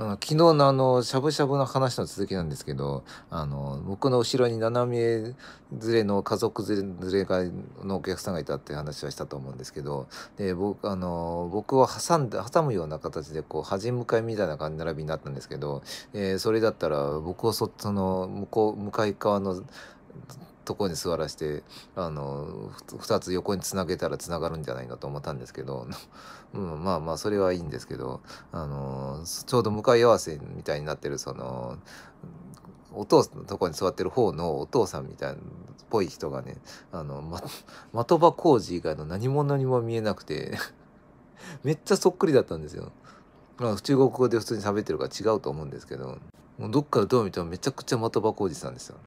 あの昨日のあの、しゃぶしゃぶの話の続きなんですけど、あの、僕の後ろに斜めずれの家族連れが、のお客さんがいたっていう話はしたと思うんですけど、で、僕、あの、僕を挟んで、挟むような形で、こう、端向かいみたいな感じ並びになったんですけど、えー、それだったら、僕をそ、その、向こう、向かい側の、とこに座らせてあの2つ横につなげたらつながるんじゃないのと思ったんですけど、うん、まあまあそれはいいんですけどあのちょうど向かい合わせみたいになってるそのお父さんのとこに座ってる方のお父さんみたいなっぽい人がねあの、ま、的場浩司以外の何者にも見えなくて めっちゃそっくりだったんですよ。中国語で普通に喋ってるから違うと思うんですけどもうどっからどう見てもめちゃくちゃ的場浩二さんですよ。